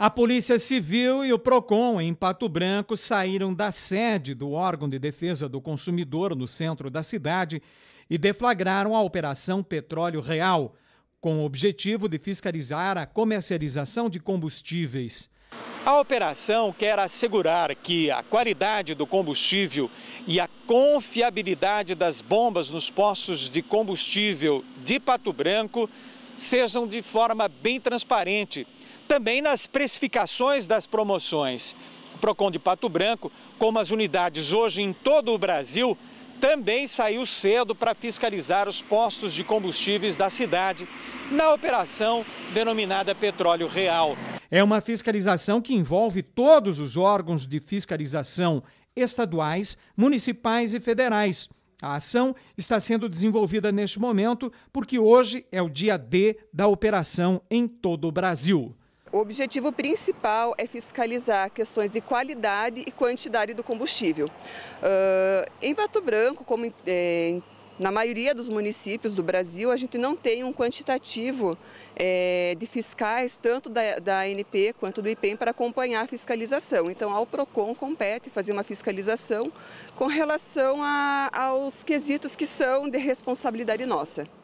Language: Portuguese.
A Polícia Civil e o PROCON, em Pato Branco, saíram da sede do órgão de defesa do consumidor no centro da cidade e deflagraram a Operação Petróleo Real, com o objetivo de fiscalizar a comercialização de combustíveis. A operação quer assegurar que a qualidade do combustível e a confiabilidade das bombas nos postos de combustível de Pato Branco sejam de forma bem transparente também nas precificações das promoções. O PROCON de Pato Branco, como as unidades hoje em todo o Brasil, também saiu cedo para fiscalizar os postos de combustíveis da cidade na operação denominada Petróleo Real. É uma fiscalização que envolve todos os órgãos de fiscalização estaduais, municipais e federais. A ação está sendo desenvolvida neste momento porque hoje é o dia D da operação em todo o Brasil. O objetivo principal é fiscalizar questões de qualidade e quantidade do combustível. Uh, em Pato Branco, como é, na maioria dos municípios do Brasil, a gente não tem um quantitativo é, de fiscais, tanto da, da ANP quanto do IPEM, para acompanhar a fiscalização. Então, ao PROCON compete fazer uma fiscalização com relação a, aos quesitos que são de responsabilidade nossa.